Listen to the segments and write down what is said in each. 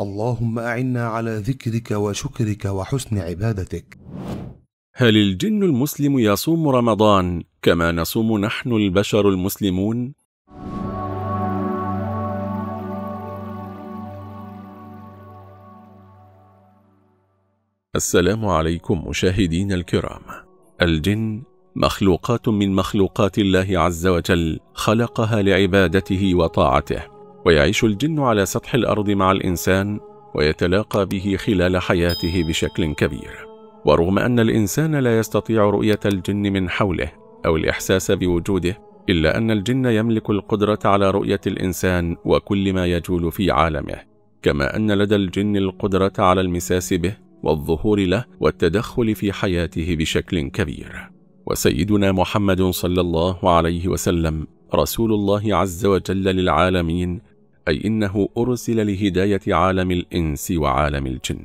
اللهم أعنا على ذكرك وشكرك وحسن عبادتك هل الجن المسلم يصوم رمضان كما نصوم نحن البشر المسلمون؟ السلام عليكم مشاهدين الكرام الجن مخلوقات من مخلوقات الله عز وجل خلقها لعبادته وطاعته ويعيش الجن على سطح الأرض مع الإنسان ويتلاقى به خلال حياته بشكل كبير ورغم أن الإنسان لا يستطيع رؤية الجن من حوله أو الإحساس بوجوده إلا أن الجن يملك القدرة على رؤية الإنسان وكل ما يجول في عالمه كما أن لدى الجن القدرة على المساس به والظهور له والتدخل في حياته بشكل كبير وسيدنا محمد صلى الله عليه وسلم رسول الله عز وجل للعالمين أي إنه أرسل لهداية عالم الإنس وعالم الجن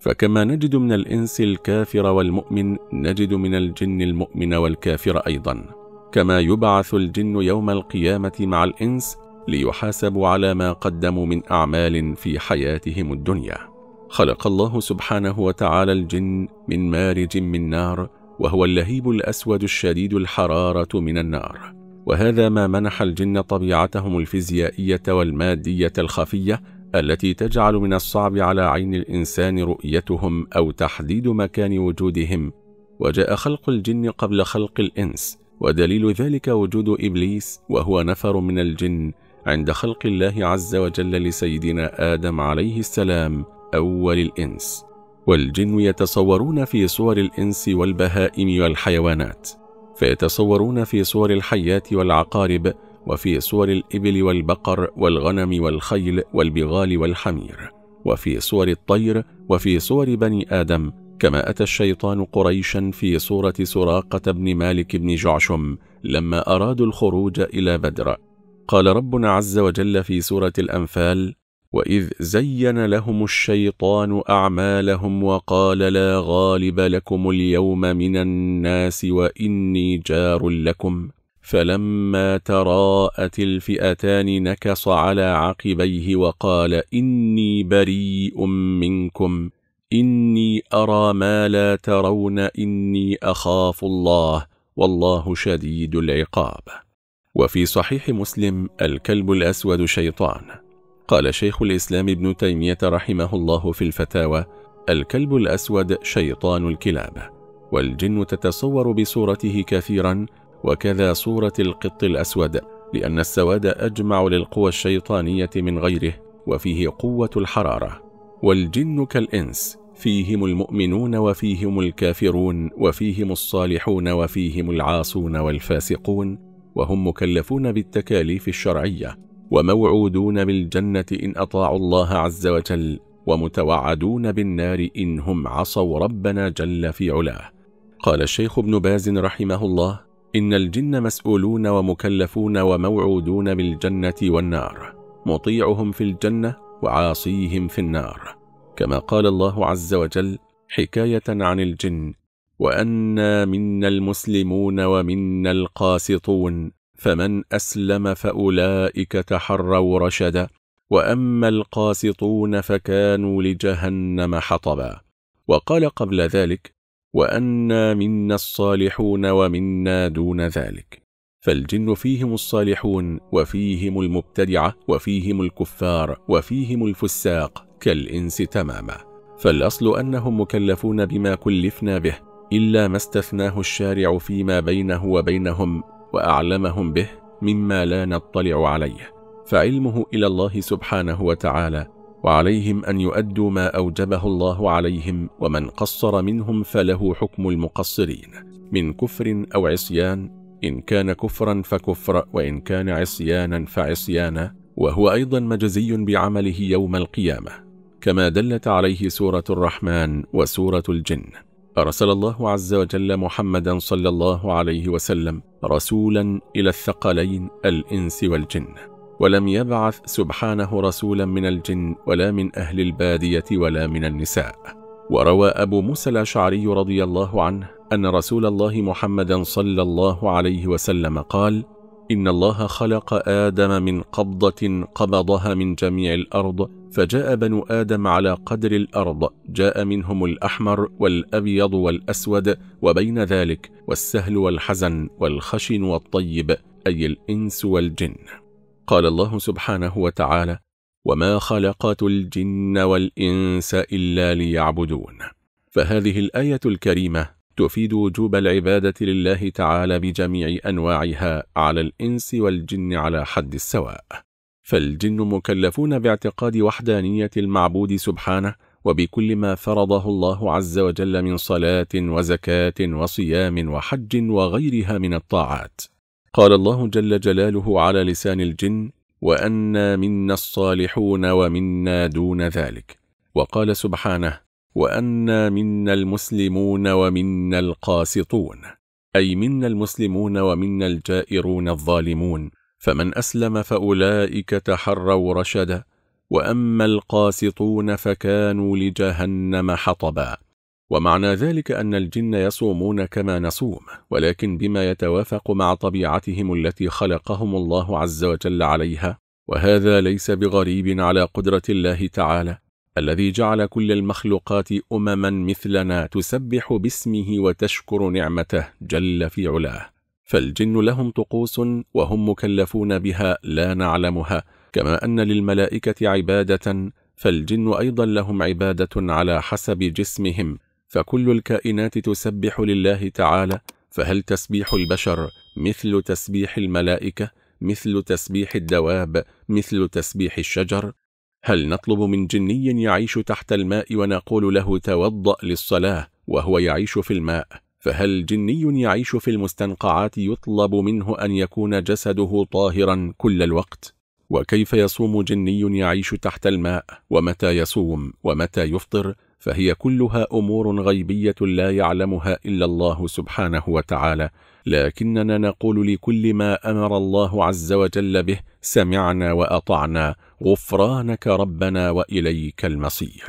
فكما نجد من الإنس الكافر والمؤمن نجد من الجن المؤمن والكافر أيضا كما يبعث الجن يوم القيامة مع الإنس ليحاسبوا على ما قدموا من أعمال في حياتهم الدنيا خلق الله سبحانه وتعالى الجن من مارج من نار وهو اللهيب الأسود الشديد الحرارة من النار وهذا ما منح الجن طبيعتهم الفيزيائية والمادية الخفية التي تجعل من الصعب على عين الإنسان رؤيتهم أو تحديد مكان وجودهم وجاء خلق الجن قبل خلق الإنس ودليل ذلك وجود إبليس وهو نفر من الجن عند خلق الله عز وجل لسيدنا آدم عليه السلام أول الإنس والجن يتصورون في صور الإنس والبهائم والحيوانات فيتصورون في صور الحيات والعقارب وفي صور الإبل والبقر والغنم والخيل والبغال والحمير وفي صور الطير وفي صور بني آدم كما أتى الشيطان قريشا في صورة سراقة بن مالك بن جعشم لما أرادوا الخروج إلى بدر قال ربنا عز وجل في سورة الأنفال وإذ زين لهم الشيطان أعمالهم وقال لا غالب لكم اليوم من الناس وإني جار لكم فلما تراءت الفئتان نكص على عقبيه وقال إني بريء منكم إني أرى ما لا ترون إني أخاف الله والله شديد العقاب وفي صحيح مسلم الكلب الأسود شيطان قال شيخ الإسلام ابن تيمية رحمه الله في الفتاوى الكلب الأسود شيطان الكلاب والجن تتصور بصورته كثيرا وكذا صورة القط الأسود لأن السواد أجمع للقوى الشيطانية من غيره وفيه قوة الحرارة والجن كالإنس فيهم المؤمنون وفيهم الكافرون وفيهم الصالحون وفيهم العاصون والفاسقون وهم مكلفون بالتكاليف الشرعية وموعودون بالجنة إن أطاعوا الله عز وجل ومتوعدون بالنار إن هم عصوا ربنا جل في علاه قال الشيخ ابن باز رحمه الله إن الجن مسؤولون ومكلفون وموعودون بالجنة والنار مطيعهم في الجنة وعاصيهم في النار كما قال الله عز وجل حكاية عن الجن وأنا منا المسلمون ومنا القاسطون فمن أسلم فأولئك تحروا رشدا وأما القاسطون فكانوا لجهنم حطبا وقال قبل ذلك وأنا منا الصالحون ومنا دون ذلك فالجن فيهم الصالحون وفيهم المبتدعة وفيهم الكفار وفيهم الفساق كالإنس تماما فالأصل أنهم مكلفون بما كلفنا به إلا ما استثناه الشارع فيما بينه وبينهم وأعلمهم به مما لا نطلع عليه فعلمه إلى الله سبحانه وتعالى وعليهم أن يؤدوا ما أوجبه الله عليهم ومن قصر منهم فله حكم المقصرين من كفر أو عصيان إن كان كفرا فكفر وإن كان عصيانا فعصيانا وهو أيضا مجزي بعمله يوم القيامة كما دلت عليه سورة الرحمن وسورة الجن أرسل الله عز وجل محمدا صلى الله عليه وسلم رسولا إلى الثقلين الإنس والجن ولم يبعث سبحانه رسولا من الجن ولا من أهل البادية ولا من النساء وروى أبو موسى الأشعري رضي الله عنه أن رسول الله محمدا صلى الله عليه وسلم قال إن الله خلق آدم من قبضة قبضها من جميع الأرض فجاء بنو آدم على قدر الأرض جاء منهم الأحمر والأبيض والأسود وبين ذلك والسهل والحزن والخشن والطيب أي الإنس والجن قال الله سبحانه وتعالى وما خلقت الجن والإنس إلا ليعبدون فهذه الآية الكريمة تفيد وجوب العبادة لله تعالى بجميع أنواعها على الإنس والجن على حد السواء فالجن مكلفون باعتقاد وحدانية المعبود سبحانه وبكل ما فرضه الله عز وجل من صلاة وزكاة وصيام وحج وغيرها من الطاعات قال الله جل جلاله على لسان الجن وأنا منا الصالحون ومنا دون ذلك وقال سبحانه وأنا منا المسلمون ومنا القاسطون أي منا المسلمون ومنا الجائرون الظالمون فمن أسلم فأولئك تحروا رشدا وأما القاسطون فكانوا لجهنم حطبا ومعنى ذلك أن الجن يصومون كما نصوم ولكن بما يتوافق مع طبيعتهم التي خلقهم الله عز وجل عليها وهذا ليس بغريب على قدرة الله تعالى الذي جعل كل المخلوقات أمما مثلنا تسبح باسمه وتشكر نعمته جل في علاه فالجن لهم طقوس وهم مكلفون بها لا نعلمها كما أن للملائكة عبادة فالجن أيضا لهم عبادة على حسب جسمهم فكل الكائنات تسبح لله تعالى فهل تسبيح البشر مثل تسبيح الملائكة مثل تسبيح الدواب مثل تسبيح الشجر هل نطلب من جني يعيش تحت الماء ونقول له توضأ للصلاة وهو يعيش في الماء فهل جني يعيش في المستنقعات يطلب منه أن يكون جسده طاهرا كل الوقت؟ وكيف يصوم جني يعيش تحت الماء ومتى يصوم ومتى يفطر فهي كلها أمور غيبية لا يعلمها إلا الله سبحانه وتعالى لكننا نقول لكل ما أمر الله عز وجل به سمعنا وأطعنا غفرانك ربنا وإليك المصير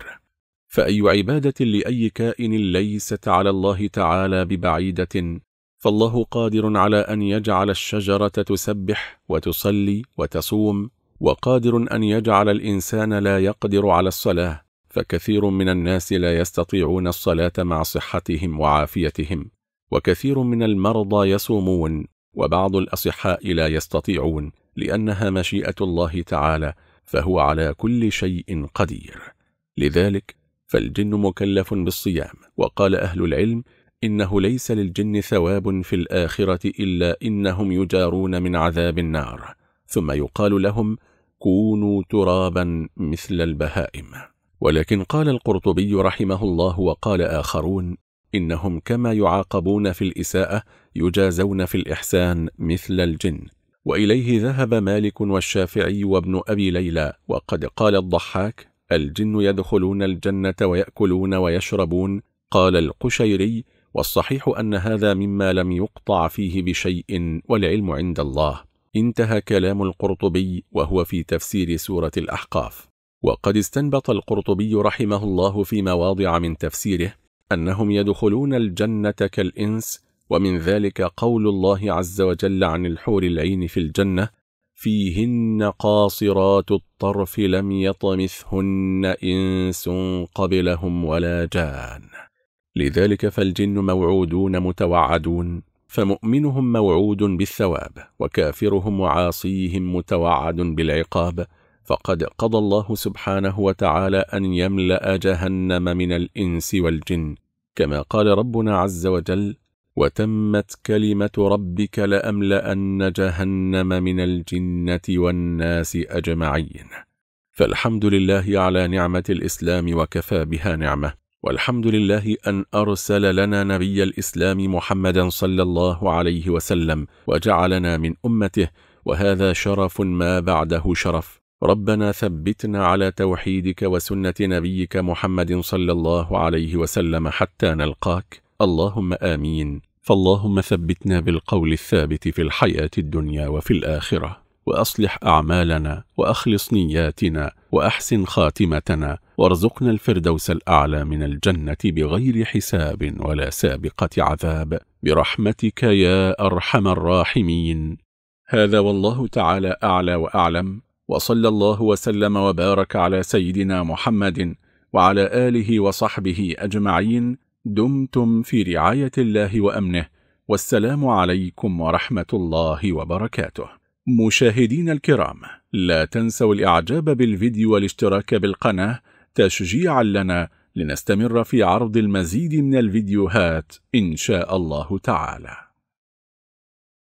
فأي عبادة لأي كائن ليست على الله تعالى ببعيدة فالله قادر على أن يجعل الشجرة تسبح وتصلي وتصوم وقادر أن يجعل الإنسان لا يقدر على الصلاة فكثير من الناس لا يستطيعون الصلاة مع صحتهم وعافيتهم وكثير من المرضى يصومون وبعض الأصحاء لا يستطيعون لأنها مشيئة الله تعالى فهو على كل شيء قدير لذلك فالجن مكلف بالصيام وقال أهل العلم إنه ليس للجن ثواب في الآخرة إلا إنهم يجارون من عذاب النار ثم يقال لهم كونوا ترابا مثل البهائم ولكن قال القرطبي رحمه الله وقال آخرون إنهم كما يعاقبون في الإساءة يجازون في الإحسان مثل الجن وإليه ذهب مالك والشافعي وابن أبي ليلى وقد قال الضحاك الجن يدخلون الجنة ويأكلون ويشربون قال القشيري والصحيح أن هذا مما لم يقطع فيه بشيء والعلم عند الله انتهى كلام القرطبي وهو في تفسير سورة الأحقاف وقد استنبط القرطبي رحمه الله في مواضع من تفسيره أنهم يدخلون الجنة كالإنس ومن ذلك قول الله عز وجل عن الحور العين في الجنة فيهن قاصرات الطرف لم يطمثهن إنس قبلهم ولا جان لذلك فالجن موعودون متوعدون فمؤمنهم موعود بالثواب وكافرهم وعاصيهم متوعد بالعقاب فقد قضى الله سبحانه وتعالى أن يملأ جهنم من الإنس والجن كما قال ربنا عز وجل وتمت كلمة ربك لأملأن جهنم من الجنة والناس أجمعين فالحمد لله على نعمة الإسلام وكفى بها نعمة والحمد لله أن أرسل لنا نبي الإسلام محمدا صلى الله عليه وسلم وجعلنا من أمته وهذا شرف ما بعده شرف ربنا ثبتنا على توحيدك وسنة نبيك محمد صلى الله عليه وسلم حتى نلقاك اللهم آمين فاللهم ثبتنا بالقول الثابت في الحياة الدنيا وفي الآخرة وأصلح أعمالنا وأخلص نياتنا وأحسن خاتمتنا وارزقنا الفردوس الأعلى من الجنة بغير حساب ولا سابقة عذاب برحمتك يا أرحم الراحمين هذا والله تعالى أعلى وأعلم وصلى الله وسلم وبارك على سيدنا محمد وعلى آله وصحبه أجمعين دمتم في رعاية الله وأمنه والسلام عليكم ورحمة الله وبركاته مشاهدين الكرام لا تنسوا الإعجاب بالفيديو والاشتراك بالقناة تشجيعا لنا لنستمر في عرض المزيد من الفيديوهات إن شاء الله تعالى